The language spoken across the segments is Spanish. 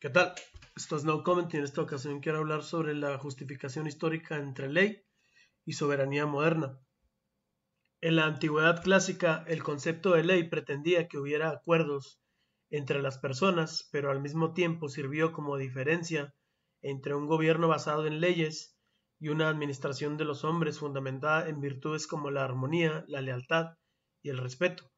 ¿Qué tal? Esto es No Comment y en esta ocasión quiero hablar sobre la justificación histórica entre ley y soberanía moderna. En la antigüedad clásica, el concepto de ley pretendía que hubiera acuerdos entre las personas, pero al mismo tiempo sirvió como diferencia entre un gobierno basado en leyes y una administración de los hombres fundamentada en virtudes como la armonía, la lealtad y el respeto,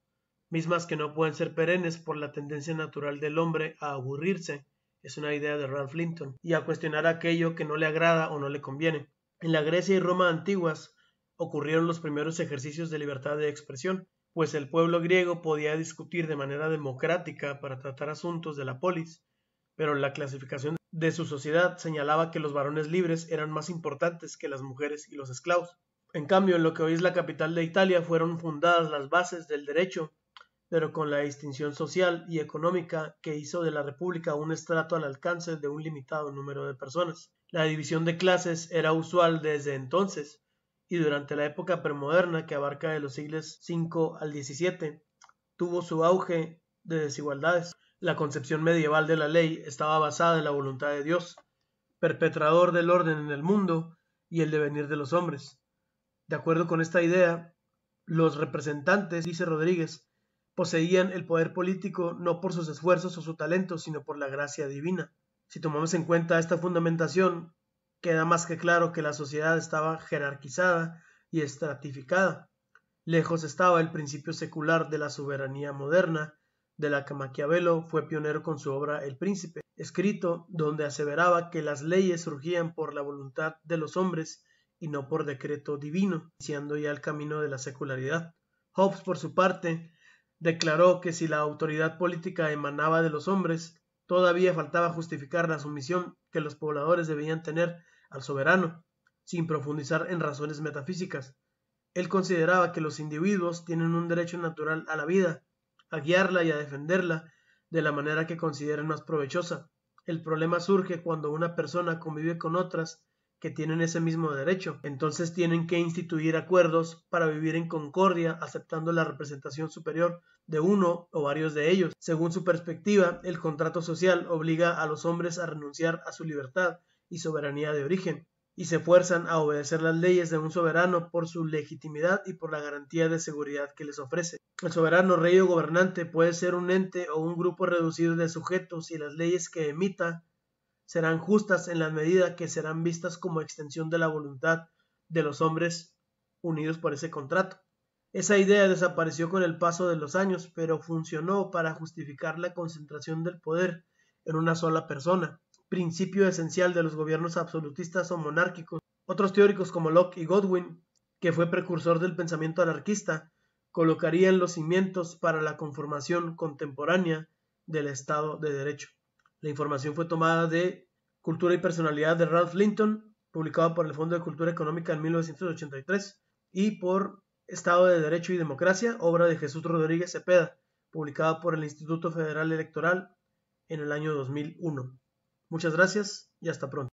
mismas que no pueden ser perennes por la tendencia natural del hombre a aburrirse es una idea de Ralph Linton, y a cuestionar aquello que no le agrada o no le conviene. En la Grecia y Roma antiguas ocurrieron los primeros ejercicios de libertad de expresión, pues el pueblo griego podía discutir de manera democrática para tratar asuntos de la polis, pero la clasificación de su sociedad señalaba que los varones libres eran más importantes que las mujeres y los esclavos. En cambio, en lo que hoy es la capital de Italia fueron fundadas las bases del derecho pero con la distinción social y económica que hizo de la República un estrato al alcance de un limitado número de personas. La división de clases era usual desde entonces y durante la época premoderna que abarca de los siglos V al XVII tuvo su auge de desigualdades. La concepción medieval de la ley estaba basada en la voluntad de Dios, perpetrador del orden en el mundo y el devenir de los hombres. De acuerdo con esta idea, los representantes, dice Rodríguez, poseían el poder político no por sus esfuerzos o su talento, sino por la gracia divina. Si tomamos en cuenta esta fundamentación, queda más que claro que la sociedad estaba jerarquizada y estratificada. Lejos estaba el principio secular de la soberanía moderna, de la que Maquiavelo fue pionero con su obra El Príncipe, escrito donde aseveraba que las leyes surgían por la voluntad de los hombres y no por decreto divino, iniciando ya el camino de la secularidad. Hobbes, por su parte, declaró que si la autoridad política emanaba de los hombres, todavía faltaba justificar la sumisión que los pobladores debían tener al soberano, sin profundizar en razones metafísicas. Él consideraba que los individuos tienen un derecho natural a la vida, a guiarla y a defenderla de la manera que consideren más provechosa. El problema surge cuando una persona convive con otras que tienen ese mismo derecho. Entonces tienen que instituir acuerdos para vivir en concordia, aceptando la representación superior de uno o varios de ellos. Según su perspectiva, el contrato social obliga a los hombres a renunciar a su libertad y soberanía de origen, y se fuerzan a obedecer las leyes de un soberano por su legitimidad y por la garantía de seguridad que les ofrece. El soberano rey o gobernante puede ser un ente o un grupo reducido de sujetos y las leyes que emita serán justas en la medida que serán vistas como extensión de la voluntad de los hombres unidos por ese contrato. Esa idea desapareció con el paso de los años, pero funcionó para justificar la concentración del poder en una sola persona, principio esencial de los gobiernos absolutistas o monárquicos. Otros teóricos como Locke y Godwin, que fue precursor del pensamiento anarquista, colocarían los cimientos para la conformación contemporánea del Estado de Derecho. La información fue tomada de Cultura y Personalidad de Ralph Linton, publicado por el Fondo de Cultura Económica en 1983, y por Estado de Derecho y Democracia, obra de Jesús Rodríguez Cepeda, publicada por el Instituto Federal Electoral en el año 2001. Muchas gracias y hasta pronto.